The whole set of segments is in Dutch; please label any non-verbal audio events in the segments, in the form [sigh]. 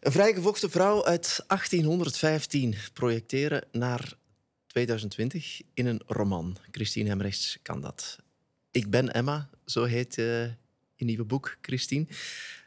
Een vrijgevochten vrouw uit 1815 projecteren naar 2020 in een roman. Christine Hemrechts kan dat. Ik ben Emma, zo heet eh, je nieuwe boek, Christine.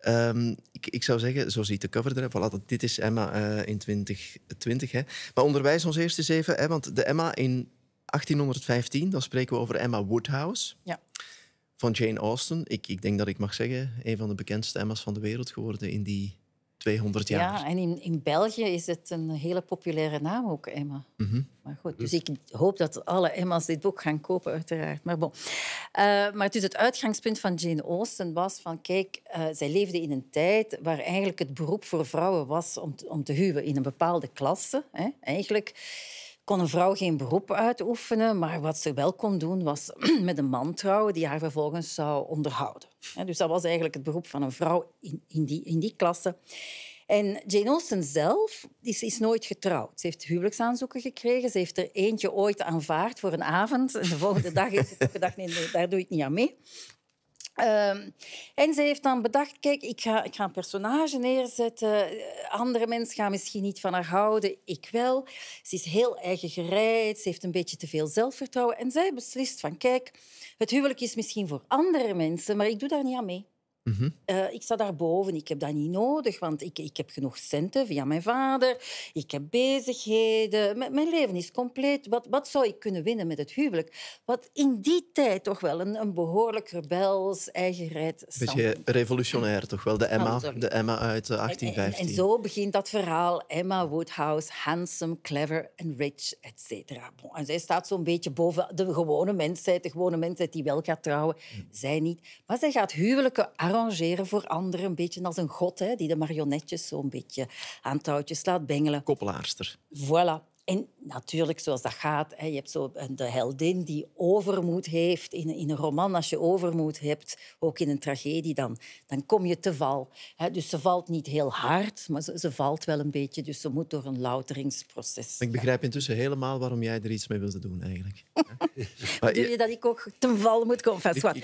Ehm, ik, ik, zou zeggen, zo ziet de cover er. Voilà, dit is Emma eh, in 2020. Hè. Maar onderwijs ons eerst eens even, hè, want de Emma in 1815, dan spreken we over Emma Woodhouse. Ja. Van Jane Austen. Ik, ik denk dat ik mag zeggen, een van de bekendste Emma's van de wereld geworden in die 200 jaar. Ja, en in, in België is het een hele populaire naam ook, Emma. Mhm. Maar goed, dus, dus ik hoop dat alle Emma's dit boek gaan kopen, uiteraard. Maar bon. Eh, maar dus het uitgangspunt van Jane Austen was van, kijk, eh, zij leefde in een tijd waar eigenlijk het beroep voor vrouwen was om, om te huwen in een bepaalde klasse. Hè. Eigenlijk kon een vrouw geen beroep uitoefenen, maar wat ze wel kon doen was [clears throat] met een man trouwen die haar vervolgens zou onderhouden. Dus dat was eigenlijk het beroep van een vrouw in, in, die, in die klasse. En Jane Austen zelf is, is nooit getrouwd. Ze heeft huwelijksaanzoeken gekregen. Ze heeft er eentje ooit aanvaard voor een avond. de volgende dag heeft ze toch gedacht, nee, daar doe ik niet aan mee. Ehm, en ze heeft dan bedacht, kijk, ik ga, ik ga een personage neerzetten. Eh, andere mensen gaan misschien niet van haar houden, ik wel. Ze is heel eigen gereid, ze heeft een beetje te veel zelfvertrouwen. En zij beslist van, kijk, het huwelijk is misschien voor andere mensen, maar ik doe daar niet aan mee. Mhm. Eh, ik sta boven, ik heb dat niet nodig, want ik, ik heb genoeg centen via mijn vader. Ik heb bezigheden. mijn leven is compleet. Wat, wat zou ik kunnen winnen met het huwelijk? Wat in die tijd toch wel een, een behoorlijk rebels, eigenrijd... Beetje revolutionair toch wel, de Emma, de Emma uit 1815. Eh, en, zo begint dat verhaal. Emma Woodhouse, handsome, clever en rich, et cetera. en zij staat zo'n beetje boven de gewone mensheid, de gewone mensheid die wel gaat trouwen. Mm. Zij niet. Maar zij gaat huwelijken arrangeren voor anderen. Een beetje als een god hè, die de marionetjes zo'n beetje aan touwtjes laat bengelen. Koppelaarster. Voilà. En natuurlijk, zoals dat gaat, je hebt zo de heldin die overmoed heeft. In, een roman, als je overmoed hebt, ook in een tragedie, dan, dan kom je te val. Dus ze valt niet heel hard, maar ze, valt wel een beetje. Dus ze moet door een louteringsproces. Ik begrijp intussen helemaal waarom jij er iets mee wilde doen, eigenlijk. [laughs] je dat ik ook te val moet komen? [laughs]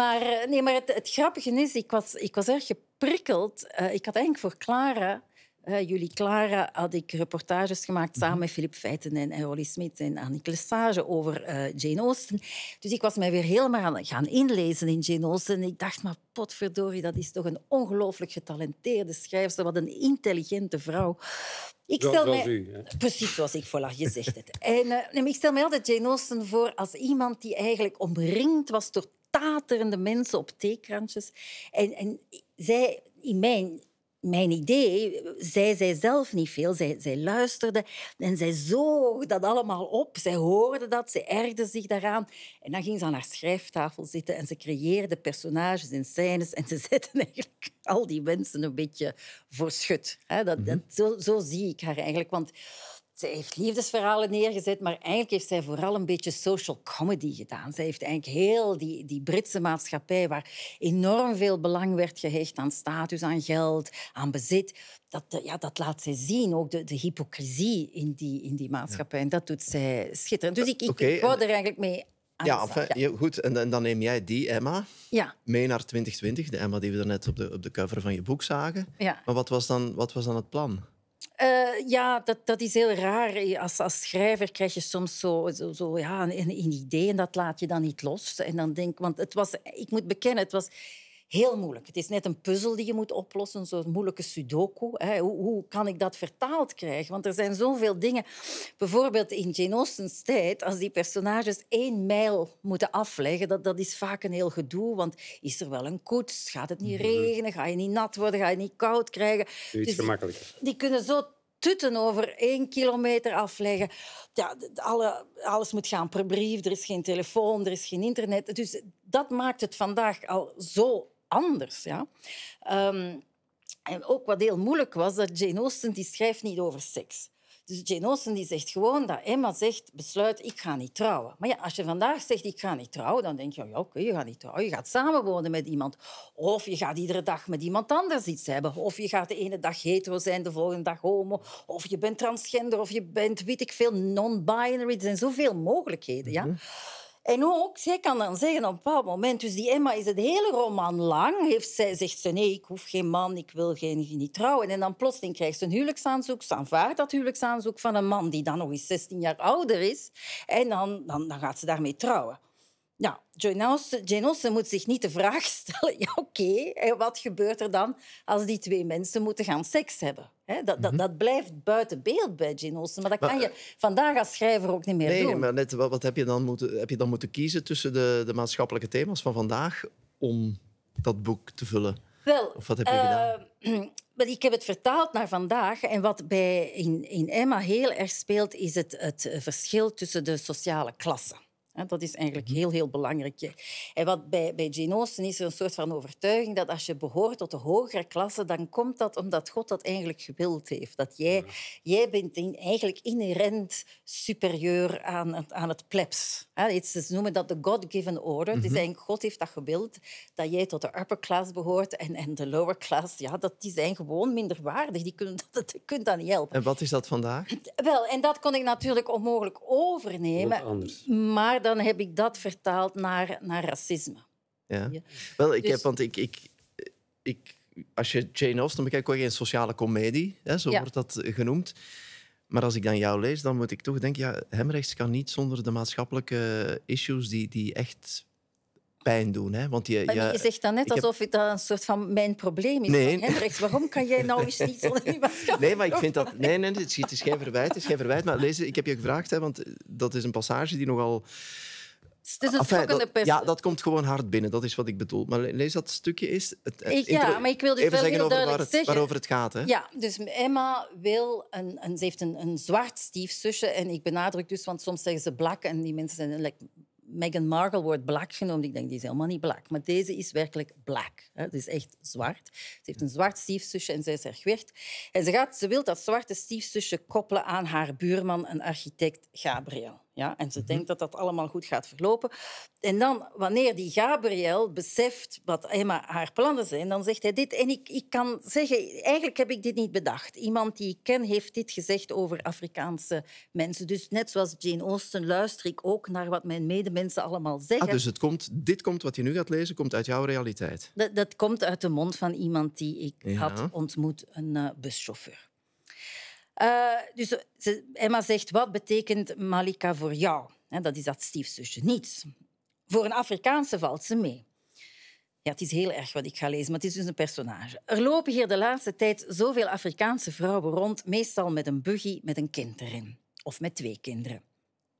maar, eh, nee, maar het, het, grappige is, ik was, ik was erg geprikkeld. Eh, ik had eigenlijk voor Clara uh, jullie Clara had ik reportages gemaakt samen mhm. met Philip Feiten en, Holly Rolly Smit en Annie Lesage over eh, Jane Austen. Dus ik was mij weer helemaal aan gaan inlezen in Jane Austen. En ik dacht, maar potverdorie, dat is toch een ongelooflijk getalenteerde schrijfster. Wat een intelligente vrouw. Ik stel mij... u, Precies zoals ik voorlag [laughs] En, eh, ik stel mij altijd Jane Austen voor als iemand die eigenlijk omringd was door taterende mensen op theekrantjes. en zij, in mijn mijn idee zei zij zelf niet veel. Zij, zij luisterde en zij zoog dat allemaal op. Zij hoorde dat, ze ergde zich daaraan. En dan ging ze aan haar schrijftafel zitten en ze creëerde personages en scènes en ze [laughs] zette eigenlijk al die mensen een beetje voor schut. Dat, mhm. dat, zo, zo zie ik haar eigenlijk. Want ze heeft liefdesverhalen neergezet, maar eigenlijk heeft zij vooral een beetje social comedy gedaan. Zij heeft eigenlijk heel die, die Britse maatschappij, waar enorm veel belang werd gehecht aan status, aan geld, aan bezit, dat, eh, ja, dat laat zij zien, ook de, de hypocrisie in die, in die maatschappij. En dat doet zij schitterend. Dus ik, ik, wou er eigenlijk mee ja, ja, goed. En dan, neem jij die Emma ja. mee naar 2020, de Emma die we daarnet op de, op de cover van je boek zagen. Ja. Maar wat was, dan, wat was dan het plan? Eh, ja, dat, dat is heel raar. Eh, als, als schrijver krijg je soms zo, zo, ja, een, een idee en dat laat je dan niet los. En dan denk, want het was, ik moet bekennen, het was heel moeilijk. Het is net een puzzel die je moet oplossen, zo'n moeilijke sudoku. Hè. Hoe, hoe, kan ik dat vertaald krijgen? Want er zijn zoveel dingen. Bijvoorbeeld in Jane Austen's tijd, als die personages één mijl moeten afleggen, dat, dat is vaak een heel gedoe. Want is er wel een koets? Gaat het niet mhm. regenen? Ga je niet nat worden? Ga je niet koud krijgen? Iets dus gemakkelijker. Die kunnen zo tutten over één kilometer afleggen. Ja, alle, alles moet gaan per brief, er is geen telefoon, er is geen internet. Dus dat maakt het vandaag al zo anders. Ja. Ehm, en ook wat heel moeilijk was, dat Jane Austen die schrijft niet over seks. Dus Jane Austen die zegt gewoon dat Emma zegt, besluit, ik ga niet trouwen. Maar ja, als je vandaag zegt, ik ga niet trouwen, dan denk je, ja, oké, je gaat niet trouwen. Je gaat samenwonen met iemand. Of je gaat iedere dag met iemand anders iets hebben. Of je gaat de ene dag hetero zijn, de volgende dag homo. Of je bent transgender, of je bent, weet ik veel, non-binary. Er zijn zoveel mogelijkheden, ja. Mhm. En ook, zij kan dan zeggen op een bepaald moment... Dus die Emma is het hele roman lang. Heeft zij, zegt ze, nee, ik hoef geen man, ik wil geen, niet trouwen. En dan plotseling krijgt ze een huwelijksaanzoek. Ze aanvaardt dat huwelijksaanzoek van een man die dan nog eens 16 jaar ouder is. En dan, dan, dan gaat ze daarmee trouwen. Nou, Genosse moet zich niet de vraag [laughs] stellen, ja, oké, wat gebeurt er dan als die twee mensen moeten gaan seks hebben? dat, dat, mhm. dat, blijft buiten beeld bij Genosse, maar dat kan je eh, vandaag als schrijver ook niet meer doen. Nee, maar net, wat, wat, heb, je dan moeten, heb je dan moeten kiezen tussen de, de maatschappelijke thema's van vandaag om dat boek te vullen? Wel, of wat heb je gedaan? Eh, [clears throat] ik heb het vertaald naar vandaag. En wat bij in, in Emma heel erg speelt, is het, het verschil tussen de sociale klassen. Dat is eigenlijk mhm. heel, heel belangrijk. En wat bij, bij is er een soort van overtuiging dat als je behoort tot de hogere klasse, dan komt dat omdat God dat eigenlijk gewild heeft. Dat jij, jij bent in, eigenlijk inherent superieur aan het, aan het plebs. Ze noemen dat de God-given order. Mm -hmm. God heeft dat gewild, dat jij tot de upper class behoort en, en de lower class, ja, dat, die zijn gewoon waardig. Die kunnen dat, die kunnen dat niet helpen. En wat is dat vandaag? Wel, en dat kon ik natuurlijk onmogelijk overnemen. Maar dan heb ik dat vertaald naar, naar racisme. Ja. Wel, ik dus- heb, want ik, ik, ik, als je Jane Austen bekijkt, hoor je een sociale komedie, hè, zo wordt dat genoemd. Maar als ik dan jou lees, dan moet ik toch denken, ja, Hemrechts kan niet zonder de maatschappelijke issues die, die echt pijn doen. Hè? Want je, maar je, zegt dan net alsof het een soort van mijn probleem is. Nee. waarom kan jij nou eens niet zonder [laughs] Nee, maar ik vind dat... Nee, nee, het is, geen verwijt. Het is geen verwijt. Maar lees, ik heb je gevraagd, hè, want dat is een passage die nogal... Het is een enfin, Ja, dat komt gewoon hard binnen. Dat is wat ik bedoel. Maar lees dat stukje eens. Het, ja, maar ik wil dus wel zeggen heel over waar het, zeggen. waarover het gaat. Hè? Ja, dus Emma wil een, een, ze heeft een, een zwart stiefzusje. En ik benadruk dus, want soms zeggen ze blak. En die mensen zijn like, Meghan Markle wordt black genoemd. Ik denk, die is helemaal niet black. Maar deze is werkelijk black. Het is echt zwart. Ze heeft een zwart stiefzusje en zij is erg weg. En ze, gaat, ze wil dat zwarte stiefzusje koppelen aan haar buurman, een architect Gabriel. Ja, en ze mhm. denkt dat dat allemaal goed gaat verlopen. En dan, wanneer die Gabriel beseft wat Emma haar plannen zijn, dan zegt hij dit. En ik, ik kan zeggen, eigenlijk heb ik dit niet bedacht. Iemand die ik ken heeft dit gezegd over Afrikaanse mensen. Dus net zoals Jane Austen luister ik ook naar wat mijn medemensen allemaal zeggen. Ah, dus het komt, dit komt wat je nu gaat lezen, komt uit jouw realiteit? Dat, dat komt uit de mond van iemand die ik had ontmoet, een eh, buschauffeur. Eh, dus ze, Emma zegt, wat betekent Malika voor jou? dat is dat stiefzusje. Niets. Voor een Afrikaanse valt ze mee. Ja, het is heel erg wat ik ga lezen, maar het is dus een personage. Er lopen hier de laatste tijd zoveel Afrikaanse vrouwen rond, meestal met een buggy met een kind erin. Of met twee kinderen.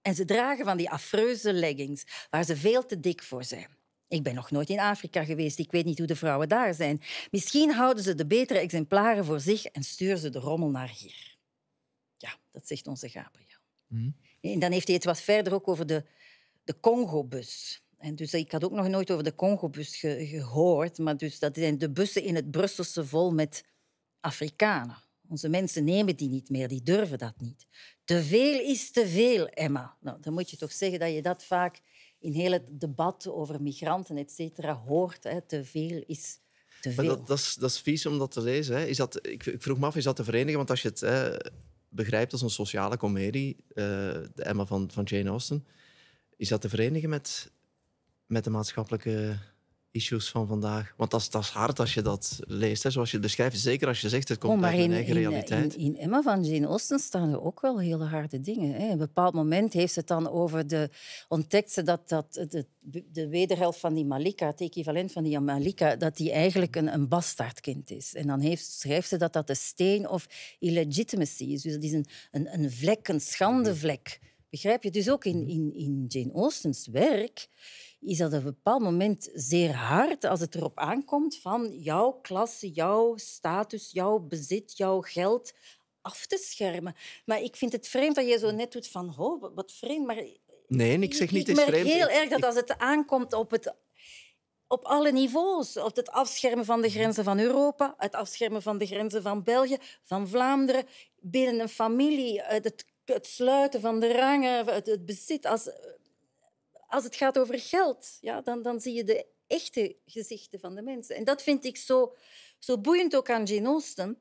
En ze dragen van die afreuze leggings, waar ze veel te dik voor zijn. Ik ben nog nooit in Afrika geweest, ik weet niet hoe de vrouwen daar zijn. Misschien houden ze de betere exemplaren voor zich en sturen ze de rommel naar hier. Ja, dat zegt onze Gabriel. Mhm. En dan heeft hij het wat verder ook over de, de Congo-bus. En dus ik had ook nog nooit over de Congobus gehoord, maar dus dat zijn de bussen in het Brusselse vol met Afrikanen. Onze mensen nemen die niet meer, die durven dat niet. Te veel is te veel, Emma. Nou, dan moet je toch zeggen dat je dat vaak in heel het debat over migranten, et cetera, hoort. Hè. Te veel is te veel. dat, dat, is, vies om dat te lezen. Hè. Is dat, ik, ik, vroeg me af, is dat te verenigen? Want als je het hè, begrijpt als een sociale komedie, eh, de Emma van, van Jane Austen, is dat te verenigen met, met de maatschappelijke issues van vandaag. Want dat is, dat is hard als je dat leest, hè, zoals je beschrijft. Zeker als je zegt, het komt naar oh, in, eigen realiteit. In, in, Emma van Jane Austen staan er ook wel hele harde dingen. Hè. een bepaald moment heeft ze het dan over de... Ontdekt ze dat, dat de, wederhelft van die Malika, het equivalent van die Malika, dat die eigenlijk een, een bastaardkind is. En dan heeft, schrijft ze dat dat de steen of illegitimacy is. Dus dat is een, een, een vlek, een schandevlek. Begrijp je? Dus ook in, mhm. in, in Jane Austen's werk is dat op een bepaald moment zeer hard als het erop aankomt van jouw klasse, jouw status, jouw bezit, jouw geld af te schermen. Maar ik vind het vreemd dat je zo net doet van, oh, wat vreemd, maar... Nee, ik zeg niet, dat ik merk vreemd. heel erg dat als het aankomt op het op alle niveaus. Op het afschermen van de mhm. grenzen van Europa, het afschermen van de grenzen van België, van Vlaanderen, binnen een familie, het, het sluiten van de rangen, het, het bezit. Als, als het gaat over geld, ja, dan, dan zie je de echte gezichten van de mensen. En dat vind ik zo, zo boeiend ook aan Jane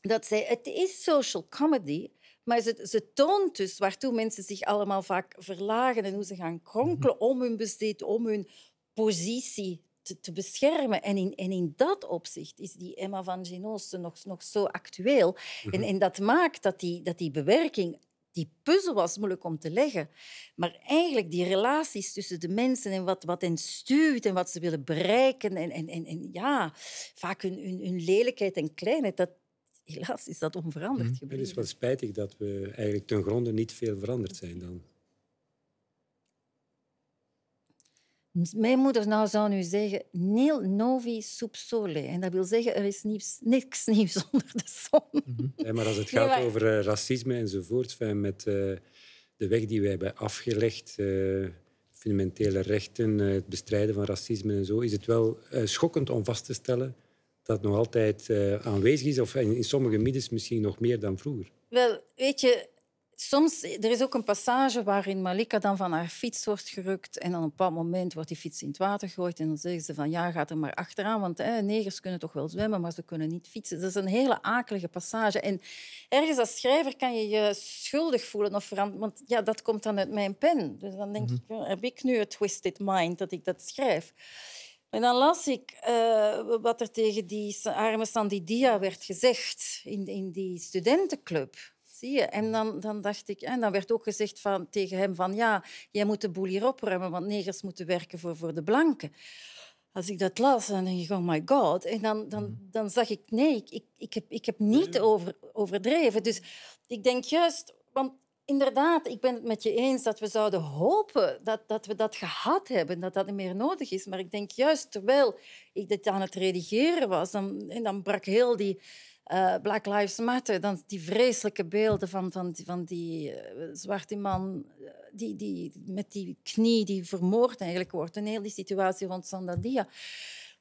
Dat zij, het is social comedy, maar ze, ze toont dus waartoe mensen zich allemaal vaak verlagen en hoe ze gaan kronkelen mhm. om hun besteed, om hun positie te, te, beschermen. En in, en in dat opzicht is die Emma van Genoosten nog, nog zo actueel. en, mhm. en dat maakt dat die, dat die bewerking die puzzel was moeilijk om te leggen. Maar eigenlijk die relaties tussen de mensen en wat, wat hen stuurt en wat ze willen bereiken en, en, en, ja, vaak hun, hun, lelijkheid en kleinheid, dat, helaas is dat onveranderd gebleven. Mhm. Het is wel spijtig dat we eigenlijk ten gronde niet veel veranderd zijn dan. Mijn moeder nou zou nu zeggen, nil novi sub sole. En dat wil zeggen, er is niets, niks nieuws [laughs] onder de zon. Mhm. maar als het gaat over eh, racisme enzovoort, met eh, de weg die wij hebben afgelegd, eh, fundamentele rechten, het bestrijden van racisme en zo, is het wel schokkend om vast te stellen dat nog altijd aanwezig is, of in, sommige middens misschien nog meer dan vroeger. Wel, weet je, soms, er is ook een passage waarin Malika dan van haar fiets wordt gerukt en dan op een bepaald moment wordt die fiets in het water gegooid en dan zeggen ze van ja, ga er maar achteraan, want hè, negers kunnen toch wel zwemmen, maar ze kunnen niet fietsen. Dat is een hele akelige passage. En ergens als schrijver kan je je schuldig voelen, of want ja, dat komt dan uit mijn pen. Dus dan denk mhm. ik, heb ik nu een twisted mind dat ik dat schrijf? En dan las ik eh, wat er tegen die arme Dia werd gezegd in, in die studentenclub. Zie En dan, dan dacht ik, en dan werd ook gezegd van, tegen hem van ja, jij moet de boel hier opruimen, want negers moeten werken voor, voor de blanken. Als ik dat las, dan denk ik, oh my god. En dan, dan, mm. dan zag ik, nee, ik, ik, heb, ik heb niet over, overdreven. Dus ik denk juist, want inderdaad, ik ben het met je eens dat we zouden hopen dat, dat we dat gehad hebben, dat dat niet meer nodig is. Maar ik denk juist terwijl ik dit aan het redigeren was, dan, en dan brak heel die, eh, Black Lives Matter, dan die vreselijke beelden van, van, van die eh, zwarte man eh, die, die met die knie die vermoord eigenlijk wordt. En heel die situatie rond Sandadia.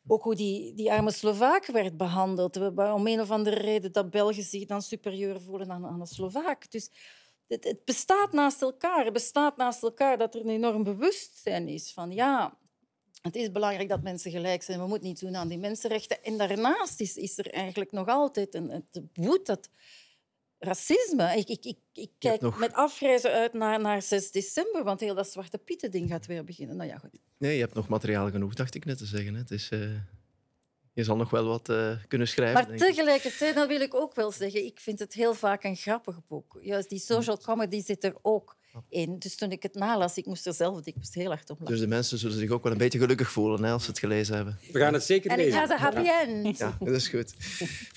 Ook hoe die, die arme Slovaak werd behandeld. Om een of andere reden dat Belgen zich dan superieur voelen aan, aan een Slovaak. Dus het, het bestaat naast elkaar. Het bestaat naast elkaar dat er een enorm bewustzijn is van ja, het is belangrijk dat mensen gelijk zijn. We moeten niet doen aan die mensenrechten. En daarnaast is, is er eigenlijk nog altijd een, het boet dat racisme. Ik, ik, ik, ik kijk nog... met afreizen uit naar, naar 6 december, want heel dat Zwarte Pieten-ding gaat weer beginnen. Nou ja, goed. Nee, je hebt nog materiaal genoeg, dacht ik net te zeggen. Het is, eh, je zal nog wel wat eh, kunnen schrijven. Maar tegelijkertijd, wil ik ook wel zeggen, ik vind het heel vaak een grappig boek. Juist die social comedy zit er ook dus toen ik het nalas, ik moest er zelf moest heel hard om lachen. Dus de mensen zullen zich ook wel een beetje gelukkig voelen hè, als ze het gelezen hebben. We gaan het zeker lezen. En ik ga ze happy end. Ja, dat is goed. [laughs]